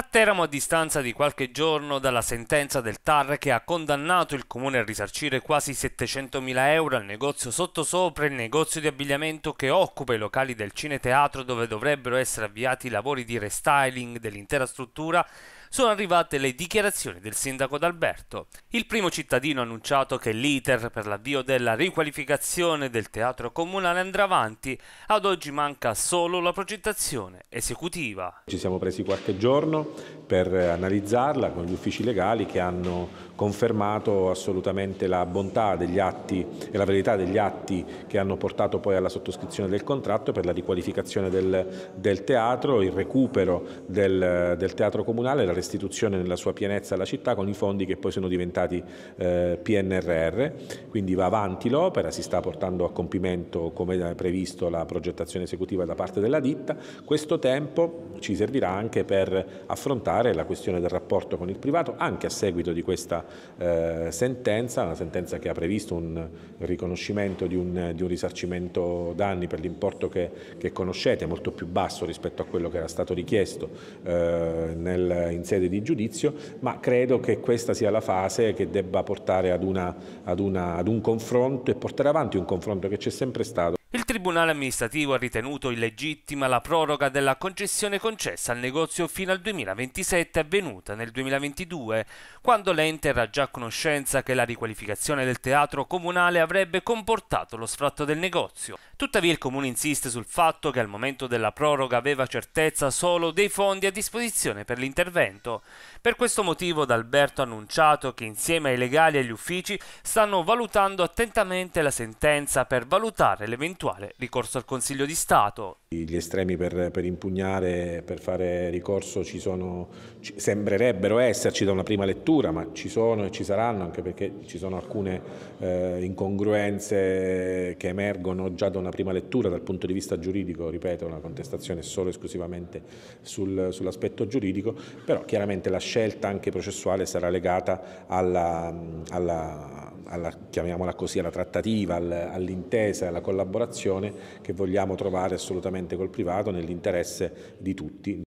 A Teramo, a distanza di qualche giorno dalla sentenza del TAR che ha condannato il comune a risarcire quasi 700.000 euro al negozio sottosopra e il negozio di abbigliamento che occupa i locali del cineteatro dove dovrebbero essere avviati i lavori di restyling dell'intera struttura, sono arrivate le dichiarazioni del sindaco d'Alberto. Il primo cittadino ha annunciato che l'iter per l'avvio della riqualificazione del teatro comunale andrà avanti, ad oggi manca solo la progettazione esecutiva. Ci siamo presi qualche giorno per analizzarla con gli uffici legali che hanno confermato assolutamente la bontà degli atti e la verità degli atti che hanno portato poi alla sottoscrizione del contratto per la riqualificazione del, del teatro, il recupero del, del teatro comunale, la restituzione nella sua pienezza alla città con i fondi che poi sono diventati eh, PNRR, quindi va avanti l'opera, si sta portando a compimento come previsto la progettazione esecutiva da parte della ditta, questo tempo ci servirà anche per affrontare la questione del rapporto con il privato anche a seguito di questa eh, sentenza, una sentenza che ha previsto un riconoscimento di un, di un risarcimento danni per l'importo che, che, conoscete, molto più basso rispetto a quello che era stato richiesto eh, nel, in sede di giudizio, ma credo che questa sia la fase che debba portare ad, una, ad, una, ad un confronto e portare avanti un confronto che c'è sempre stato Tribunale amministrativo ha ritenuto illegittima la proroga della concessione concessa al negozio fino al 2027 avvenuta nel 2022, quando l'ente era già a conoscenza che la riqualificazione del teatro comunale avrebbe comportato lo sfratto del negozio. Tuttavia il comune insiste sul fatto che al momento della proroga aveva certezza solo dei fondi a disposizione per l'intervento. Per questo motivo D'Alberto ha annunciato che insieme ai legali e agli uffici stanno valutando attentamente la sentenza per valutare l'eventuale imputare, ricorso al Consiglio di Stato. Gli estremi per, per impugnare, per fare ricorso ci sono, ci, sembrerebbero esserci da una prima lettura, ma ci sono e ci saranno anche perché ci sono alcune eh, incongruenze che emergono già da una prima lettura dal punto di vista giuridico, ripeto, una contestazione solo e esclusivamente sul, sull'aspetto giuridico, però chiaramente la scelta anche processuale sarà legata alla, alla alla, chiamiamola così, alla trattativa, all'intesa, alla collaborazione che vogliamo trovare assolutamente col privato nell'interesse di tutti.